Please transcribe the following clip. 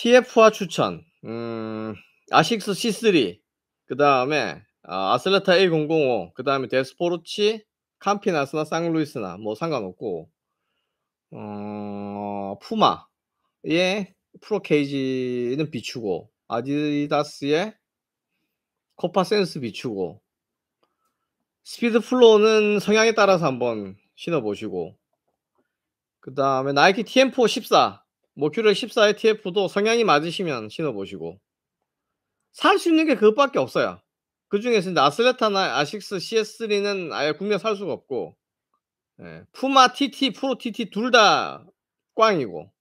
t f 와 추천. 음, 아식스 C3. 그 다음에, 아, 어, 아슬레타 a 0 0 5그 다음에 데스포르치, 캄피나스나 쌍루이스나 뭐 상관없고, 어, 푸마. 예, 프로케이지는 비추고, 아디다스의 코파 센스 비추고, 스피드 플로우는 성향에 따라서 한번 신어보시고, 그 다음에 나이키 TM4 14. 모큐럴 뭐 14의 TF도 성향이 맞으시면 신어보시고 살 수 있는 게 그것밖에 없어요. 그 중에서 아슬레타나 아식스 CS3는 아예 국내 살 수가 없고 예, 푸마 TT 프로 TT 둘 다 꽝이고